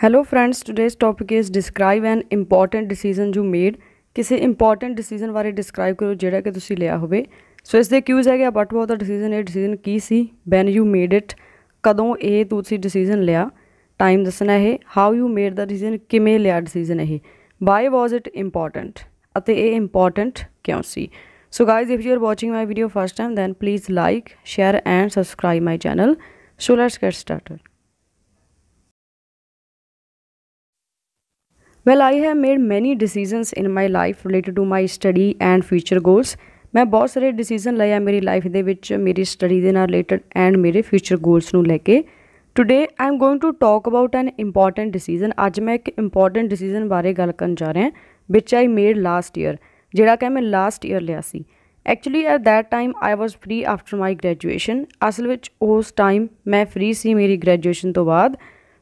hello friends today's topic is describe an important decision you made ਕਿਸੇ important decision ਬਾਰੇ describe ਕਰੋ ਜਿਹੜਾ ਕਿ ਤੁਸੀਂ ਲਿਆ ਹੋਵੇ ਸੋ ਇਸ ਦੇ ਕਿਊਜ਼ ਹੈਗੇ ਬਟ ਵਾਟ ਦਾ ਡਿਸੀਜਨ ਇਹ ਡਿਸੀਜਨ ਕੀ ਸੀ ਵੈਨ ਯੂ ਮੇਡ ਇਟ ਕਦੋਂ ਇਹ ਤੁਸੀਂ ਡਿਸੀਜਨ ਲਿਆ ਟਾਈਮ ਦੱਸਣਾ ਇਹ how you made the decision ਕਿਵੇਂ ਲਿਆ ਡਿਸੀਜਨ ਇਹ ਵਾਈ ਵਾਸ ਇਟ ਇੰਪੋਰਟੈਂਟ ਅਤੇ ਇਹ ਇੰਪੋਰਟੈਂਟ ਕਿਉਂ ਸੀ so guys if you are watching my video first time then please like share and subscribe my channel so let's get started well I have made many decisions in my life related to my study and future goals ਮੈਂ ਬਹੁਤ ਸਾਰੇ decision ਲਏ ਆ ਮੇਰੀ life ਦੇ ਵਿੱਚ ਮੇਰੀ study ਦੇ ਨਾਲ ਰਿਲੇਟਡ ਐਂਡ ਮੇਰੇ ਫਿਊਚਰ ਗੋਲਸ ਨੂੰ ਲੈ ਕੇ today I am going to talk about an important decision ਅੱਜ ਮੈਂ ਇੱਕ ਇੰਪੋਰਟੈਂਟ ਡਿਸੀਜਨ ਬਾਰੇ ਗੱਲ ਕਰਨ ਜਾ ਰਿਹਾ ਵਿਚ ਆਈ ਮੇਡ ਲਾਸਟ ਈਅਰ ਜਿਹੜਾ ਕਿ ਮੈਂ ਲਾਸਟ ਈਅਰ ਲਿਆ ਸੀ actually at that time I was free after my graduation ਅਸਲ ਵਿੱਚ ਉਸ ਟਾਈਮ ਮੈਂ ਫ੍ਰੀ ਸੀ ਮੇਰੀ ਗ੍ਰੈਜੂਏਸ਼ਨ ਤੋਂ ਬਾਅਦ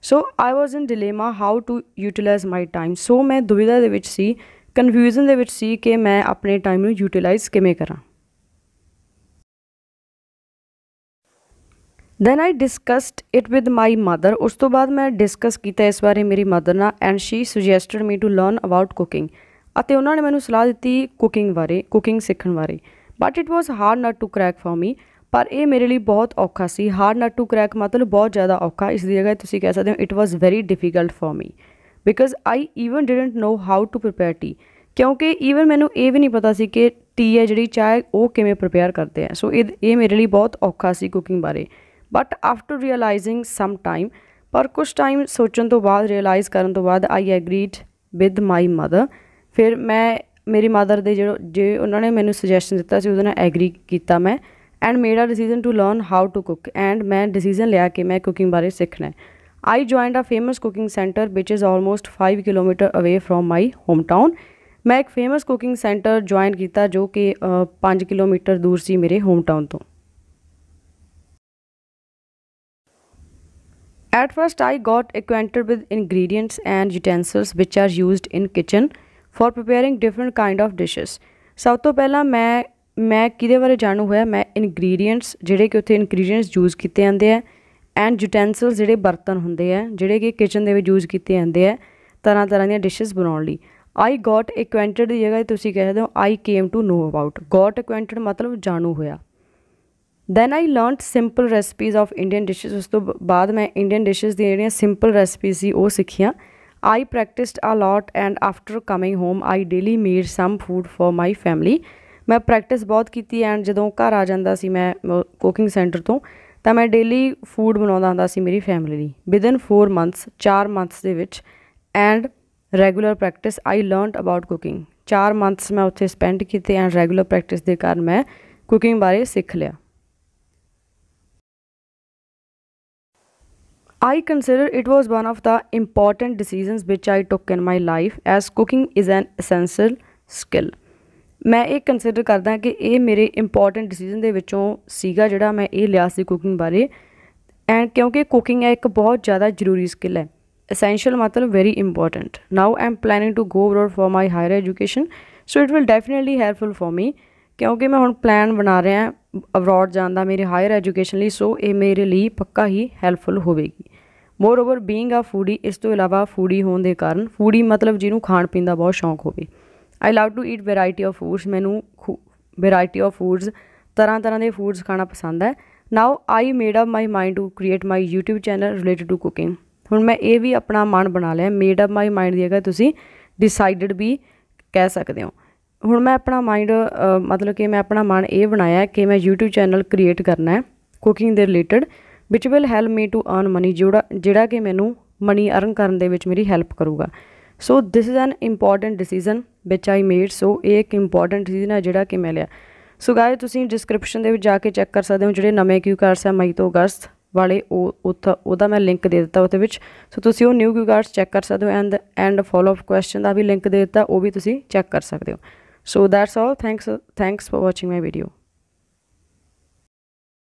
so I was in dilemma how to utilize my time so ਮੈਂ ਦੁਵਿਧਾ ਦੇ ਵਿੱਚ ਸੀ ਕਨਫਿਊਜ਼ਨ ਦੇ ਵਿੱਚ ਸੀ ਕਿ ਮੈਂ ਆਪਣੇ ਟਾਈਮ ਨੂੰ ਯੂਟਿਲਾਈਜ਼ ਕਿਵੇਂ ਕਰਾਂ then I discussed it with my mother ਉਸ ਤੋਂ ਬਾਅਦ ਮੈਂ ਡਿਸਕਸ ਕੀਤਾ ਇਸ ਬਾਰੇ ਮੇਰੀ ਮਦਰ ਨਾਲ and she suggested me to learn about cooking ਅਤੇ ਉਹਨਾਂ ਨੇ ਮੈਨੂੰ ਸਲਾਹ ਦਿੱਤੀ ਕੁਕਿੰਗ ਬਾਰੇ ਕੁਕਿੰਗ ਸਿੱਖਣ ਬਾਰੇ but it was hard nut to crack for me ਪਰ ਇਹ ਮੇਰੇ ਲਈ ਬਹੁਤ ਔਖਾ ਸੀ ਹਾਰਡ ਨਟ ਟੂ ਕ੍ਰੈਕ ਮਤਲਬ ਬਹੁਤ ਜ਼ਿਆਦਾ ਔਖਾ ਇਸ ਦੀ ਜਗ੍ਹਾ ਤੁਸੀਂ ਕਹਿ ਸਕਦੇ ਹੋ it was very difficult for me because I even didn't know how to prepare tea ਕਿਉਂਕਿ ਈਵਨ ਮੈਨੂੰ ਇਹ ਵੀ ਨਹੀਂ ਪਤਾ ਸੀ ਕਿ ਟੀ ਹੈ ਜਿਹੜੀ ਚਾਹ ਉਹ ਕਿਵੇਂ ਪ੍ਰਿਪੇਅਰ ਕਰਦੇ ਆ ਸੋ ਇਹ ਇਹ ਮੇਰੇ ਲਈ ਬਹੁਤ ਔਖਾ ਸੀ ਕੁਕਿੰਗ ਬਾਰੇ but after realizing some time ਪਰ ਕੁਝ ਟਾਈਮ ਸੋਚਣ ਤੋਂ ਬਾਅਦ ਰਿਅਲਾਈਜ਼ ਕਰਨ ਤੋਂ ਬਾਅਦ I agreed with my mother ਫਿਰ ਮੈਂ ਮੇਰੀ ਮਦਰ ਦੇ ਜਿਹੜੇ ਜੇ ਉਹਨਾਂ ਨੇ ਮੈਨੂੰ ਸੁਜੈਸ਼ਨ ਦਿੱਤਾ ਸੀ ਉਹਦੇ ਨਾਲ ਐਗਰੀ ਕੀਤਾ ਮੈਂ एंड मेरा decision to learn how to cook and मैं डिसीजन लिया कि मैं कुकिंग बारे सीखना है I joined a famous cooking centre which is almost five kilometre away from my home town मैं एक फेमस कुकिंग सेंटर ज्वाइन किया जो कि पाँच किलोमीटर दूर से मेरे होम टाउन तो at first I got acquainted with ingredients and utensils which are use in kitchen for preparing different kind of dishes सब तो पहला मैं ਮੈਂ ਕਿਹਦੇ ਬਾਰੇ ਜਾਣੂ ਹੋਇਆ ਮੈਂ ਇਨਗਰੀਡੀਐਂਟਸ ਜਿਹੜੇ ਕਿ ਉੱਥੇ ਇਨਗਰੀਡੀਐਂਟਸ ਯੂਜ਼ ਕੀਤੇ ਜਾਂਦੇ ਆ ਐਂਡ ਯੂਟੈਂਸਲਸ ਜਿਹੜੇ ਬਰਤਨ ਹੁੰਦੇ ਆ ਜਿਹੜੇ ਕਿ ਕਿਚਨ ਦੇ ਵਿੱਚ ਯੂਜ਼ ਕੀਤੇ ਜਾਂਦੇ ਆ ਤਰ੍ਹਾਂ ਤਰ੍ਹਾਂ ਦੀਆਂ ਡਿਸ਼ਸ ਬਣਾਉਣ ਲਈ ਆਈ ਗਾਟ ਐਕੁਐਂਟਡ ਦੀ ਜਗ੍ਹਾ ਤੁਸੀਂ ਕਹਿ ਹੋ I came to know about got acquainted ਮਤਲਬ ਜਾਣੂ ਹੋਇਆ then I learned simple recipes of Indian dishes ਉਸ ਤੋਂ ਬਾਅਦ ਮੈਂ ਇੰਡੀਅਨ ਡਿਸ਼ਸ ਦੀਆਂ ਜਿਹੜੀਆਂ ਸਿੰਪਲ ਰੈਸਪੀਜ਼ ਸੀ ਉਹ ਸਿੱਖੀਆਂ I practised a lot and after coming home I daily made some food for my family ਮੈਂ ਪ੍ਰੈਕਟਿਸ ਬਹੁਤ ਕੀਤੀ ਐਂਡ ਜਦੋਂ ਘਰ ਆ ਜਾਂਦਾ ਸੀ ਮੈਂ ਕੁਕਿੰਗ ਸੈਂਟਰ ਤੋਂ ਤਾਂ ਮੈਂ ਡੇਲੀ ਫੂਡ ਬਣਾਉਂਦਾ ਹੁੰਦਾ ਸੀ ਮੇਰੀ ਫੈਮਿਲੀ ਲਈ ਵਿਦਨ 4 ਮੰਥਸ 4 ਮੰਥਸ ਦੇ ਵਿੱਚ and regular practice I learned about cooking 4 months ਮੈਂ ਉੱਥੇ ਸਪੈਂਡ ਕੀਤੇ ਐਂਡ ਰੈਗੂਲਰ ਪ੍ਰੈਕਟਿਸ ਦੇ ਕਾਰਨ ਮੈਂ ਕੁਕਿੰਗ ਬਾਰੇ ਸਿੱਖ ਲਿਆ I consider it was one of the important decisions which I took in my life as cooking is an essential skill. ਮੈਂ ਇਹ ਕੰਸੀਡਰ ਕਰਦਾ ਕਿ ਇਹ ਮੇਰੇ ਇੰਪੋਰਟੈਂਟ ਡਿਸੀਜਨ ਦੇ ਵਿੱਚੋਂ ਸੀਗਾ ਜਿਹੜਾ ਮੈਂ ਇਹ ਲਿਆ ਸੀ ਕੁਕਿੰਗ ਬਾਰੇ ਐਂਡ ਕਿਉਂਕਿ ਕੁਕਿੰਗ ਹੈ ਇੱਕ ਬਹੁਤ ਜ਼ਿਆਦਾ ਜ਼ਰੂਰੀ ਸਕਿੱਲ ਹੈ ਐਸੈਂਸ਼ੀਅਲ ਮਤਲਬ very important now am planning to go abroad for my higher education so it will definitely helpful for me ਕਿਉਂਕਿ ਮੈਂ ਹੁਣ ਪਲਾਨ ਬਣਾ ਰਿਹਾ ਅਬਰੋਡ ਜਾਣ ਦਾ ਮੇਰੇ ਹਾਇਰ ਐਜੂਕੇਸ਼ਨ ਲਈ ਸੋ ਇਹ ਮੇਰੇ ਲਈ ਪੱਕਾ ਹੀ ਹੈਲਪਫੁਲ ਹੋਵੇਗੀ moreover being a foodie ਇਸ ਤੋਂ ਇਲਾਵਾ ਫੂਡੀ ਹੋਣ ਦੇ ਕਾਰਨ ਫੂਡੀ ਮਤਲਬ ਜਿਹਨੂੰ ਖਾਣ ਪੀਣ ਦਾ ਬਹੁਤ ਸ਼ੌਂਕ ਹੋਵੇ I love to eat variety of foods ਮੈਨੂੰ ਵੈਰਾਈਟੀ ਆਫ ਫੂਡਸ ਤਰ੍ਹਾਂ ਤਰ੍ਹਾਂ ਦੇ ਫੂਡਸ ਖਾਣਾ ਪਸੰਦ ਹੈ now I made up my mind to create my YouTube channel related to cooking ਹੁਣ ਮੈਂ ਇਹ ਵੀ ਆਪਣਾ ਮਨ ਬਣਾ ਲਿਆ ਮੇਡ ਅਪ ਮਾਈ ਮਾਈਂਡ ਦੀ ਹੈਗਾ ਤੁਸੀਂ ਡਿਸਾਈਡਡ ਵੀ ਕਹਿ ਸਕਦੇ ਹੋ ਹੁਣ ਮੈਂ ਆਪਣਾ ਮਾਈਂਡ ਮਤਲਬ ਕਿ ਮੈਂ ਆਪਣਾ ਮਨ ਇਹ ਬਣਾਇਆ ਕਿ ਮੈਂ YouTube ਚੈਨਲ ਕ੍ਰੀਏਟ ਕਰਨਾ ਹੈ ਕੁਕਿੰਗ ਦੇ related which will help me to earn money ਜਿਹੜਾ ਜਿਹੜਾ ਕਿ ਮੈਨੂੰ ਮਨੀ ਅਰਨ ਕਰਨ ਦੇ ਵਿੱਚ ਮੇਰੀ ਹੈਲਪ ਕਰੂਗਾ so this is an important decision which I made ਸੋ ਇਹ ਇੱਕ ਇੰਪੋਰਟੈਂਟ ਡਿਸੀਜਨ ਹੈ ਜਿਹੜਾ ਕਿ ਮੈਂ ਲਿਆ ਸੋ ਗਾਇਜ਼ ਤੁਸੀਂ ਡਿਸਕ੍ਰਿਪਸ਼ਨ ਦੇ ਵਿੱਚ ਜਾ ਕੇ ਚੈੱਕ ਕਰ ਸਕਦੇ ਹੋ ਜਿਹੜੇ ਨਵੇਂ ਕਿਊ ਕਾਰਡਸ ਹੈ ਮਈ ਤੋਂ ਅਗਸਤ ਵਾਲੇ ਉਹ ਉੱਥਾ ਉਹਦਾ ਮੈਂ ਲਿੰਕ ਦੇ ਦਿੱਤਾ ਉਹਦੇ ਵਿੱਚ ਸੋ ਤੁਸੀਂ ਉਹ ਨਿਊ ਕਿਊ ਕਾਰਡਸ ਚੈੱਕ ਕਰ ਸਕਦੇ ਹੋ and and follow up question ਦਾ ਵੀ ਲਿੰਕ ਦੇ ਦਿੱਤਾ ਉਹ ਵੀ ਤੁਸੀਂ ਚੈੱਕ ਕਰ ਸਕਦੇ ਹੋ so that's all thanks thanks for watching my video